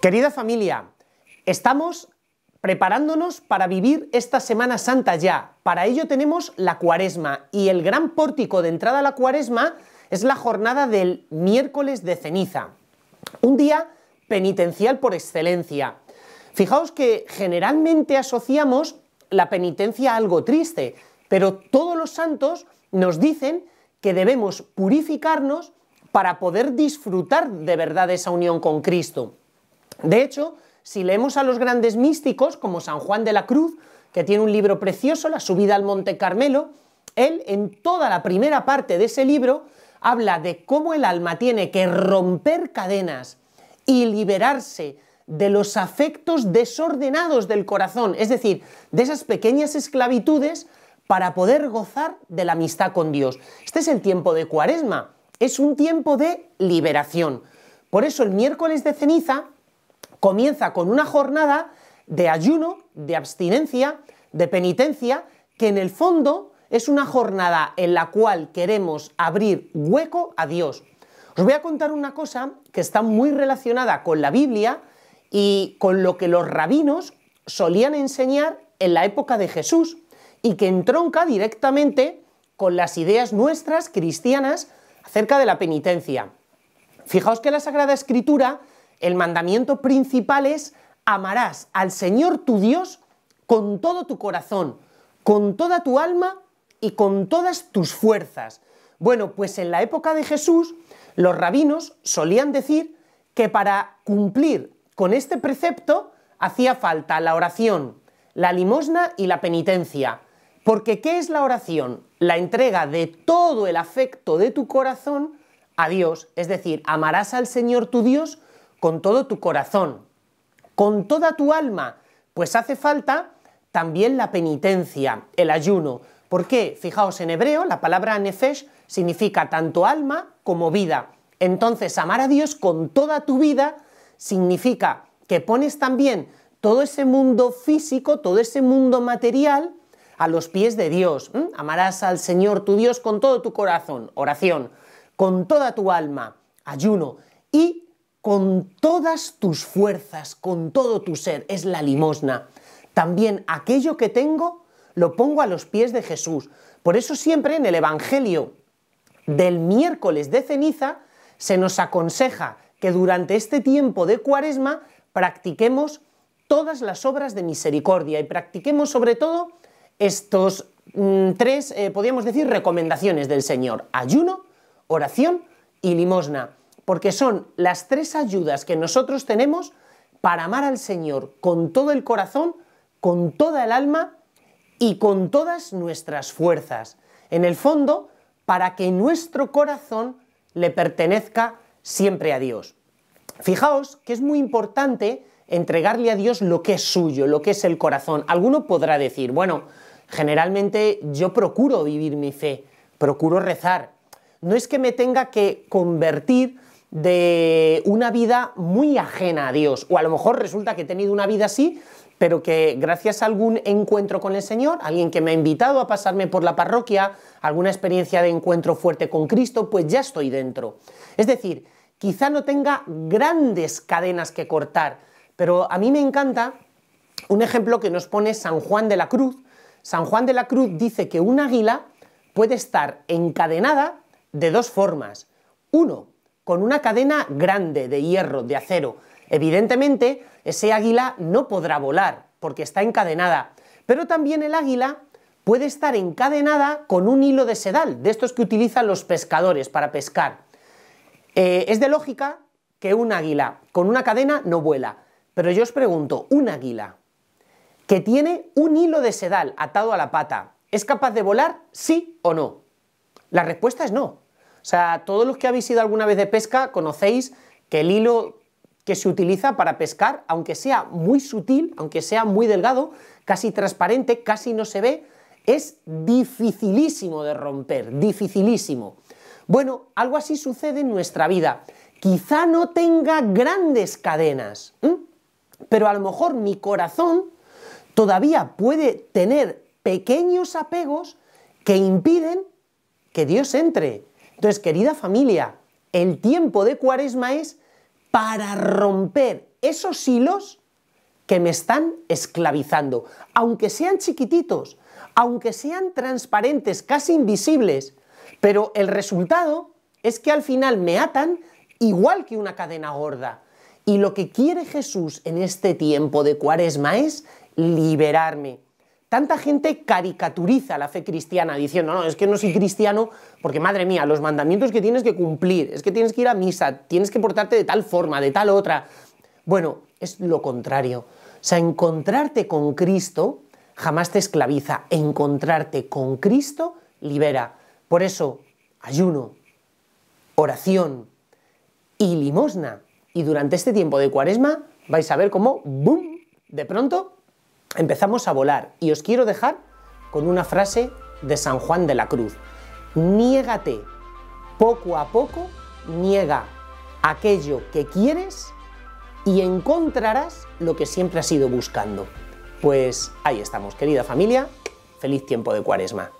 Querida familia, estamos preparándonos para vivir esta Semana Santa ya. Para ello tenemos la cuaresma y el gran pórtico de entrada a la cuaresma es la jornada del miércoles de ceniza, un día penitencial por excelencia. Fijaos que generalmente asociamos la penitencia a algo triste, pero todos los santos nos dicen que debemos purificarnos para poder disfrutar de verdad esa unión con Cristo. De hecho, si leemos a los grandes místicos, como San Juan de la Cruz, que tiene un libro precioso, La subida al Monte Carmelo, él en toda la primera parte de ese libro habla de cómo el alma tiene que romper cadenas y liberarse de los afectos desordenados del corazón, es decir, de esas pequeñas esclavitudes para poder gozar de la amistad con Dios. Este es el tiempo de Cuaresma, es un tiempo de liberación. Por eso el miércoles de ceniza comienza con una jornada de ayuno, de abstinencia, de penitencia, que en el fondo es una jornada en la cual queremos abrir hueco a Dios. Os voy a contar una cosa que está muy relacionada con la Biblia y con lo que los rabinos solían enseñar en la época de Jesús y que entronca directamente con las ideas nuestras cristianas acerca de la penitencia. Fijaos que la Sagrada Escritura el mandamiento principal es amarás al Señor tu Dios con todo tu corazón, con toda tu alma y con todas tus fuerzas. Bueno, pues en la época de Jesús los rabinos solían decir que para cumplir con este precepto hacía falta la oración, la limosna y la penitencia. Porque ¿qué es la oración? La entrega de todo el afecto de tu corazón a Dios, es decir, amarás al Señor tu Dios con todo tu corazón, con toda tu alma, pues hace falta también la penitencia, el ayuno. porque Fijaos, en hebreo la palabra nefesh significa tanto alma como vida. Entonces, amar a Dios con toda tu vida significa que pones también todo ese mundo físico, todo ese mundo material a los pies de Dios. Amarás al Señor tu Dios con todo tu corazón, oración, con toda tu alma, ayuno y con todas tus fuerzas, con todo tu ser, es la limosna. También aquello que tengo lo pongo a los pies de Jesús. Por eso siempre en el Evangelio del miércoles de ceniza se nos aconseja que durante este tiempo de cuaresma practiquemos todas las obras de misericordia y practiquemos sobre todo estos mm, tres, eh, podríamos decir, recomendaciones del Señor. Ayuno, oración y limosna porque son las tres ayudas que nosotros tenemos para amar al Señor con todo el corazón, con toda el alma y con todas nuestras fuerzas. En el fondo, para que nuestro corazón le pertenezca siempre a Dios. Fijaos que es muy importante entregarle a Dios lo que es suyo, lo que es el corazón. Alguno podrá decir, bueno, generalmente yo procuro vivir mi fe, procuro rezar. No es que me tenga que convertir de una vida muy ajena a Dios. O a lo mejor resulta que he tenido una vida así, pero que gracias a algún encuentro con el Señor, alguien que me ha invitado a pasarme por la parroquia, alguna experiencia de encuentro fuerte con Cristo, pues ya estoy dentro. Es decir, quizá no tenga grandes cadenas que cortar, pero a mí me encanta un ejemplo que nos pone San Juan de la Cruz. San Juan de la Cruz dice que un águila puede estar encadenada de dos formas. Uno, con una cadena grande de hierro, de acero. Evidentemente, ese águila no podrá volar porque está encadenada, pero también el águila puede estar encadenada con un hilo de sedal, de estos que utilizan los pescadores para pescar. Eh, es de lógica que un águila con una cadena no vuela, pero yo os pregunto, un águila que tiene un hilo de sedal atado a la pata, ¿es capaz de volar sí o no? La respuesta es no. O sea, todos los que habéis ido alguna vez de pesca conocéis que el hilo que se utiliza para pescar, aunque sea muy sutil, aunque sea muy delgado, casi transparente, casi no se ve, es dificilísimo de romper, dificilísimo. Bueno, algo así sucede en nuestra vida. Quizá no tenga grandes cadenas, pero a lo mejor mi corazón todavía puede tener pequeños apegos que impiden que Dios entre, entonces, querida familia, el tiempo de cuaresma es para romper esos hilos que me están esclavizando, aunque sean chiquititos, aunque sean transparentes, casi invisibles, pero el resultado es que al final me atan igual que una cadena gorda. Y lo que quiere Jesús en este tiempo de cuaresma es liberarme, Tanta gente caricaturiza la fe cristiana diciendo, no, es que no soy cristiano porque, madre mía, los mandamientos que tienes que cumplir, es que tienes que ir a misa, tienes que portarte de tal forma, de tal otra. Bueno, es lo contrario. O sea, encontrarte con Cristo jamás te esclaviza. Encontrarte con Cristo libera. Por eso, ayuno, oración y limosna. Y durante este tiempo de cuaresma vais a ver cómo, ¡boom!, de pronto empezamos a volar. Y os quiero dejar con una frase de San Juan de la Cruz. Niégate, poco a poco, niega aquello que quieres y encontrarás lo que siempre has ido buscando. Pues ahí estamos, querida familia, feliz tiempo de cuaresma.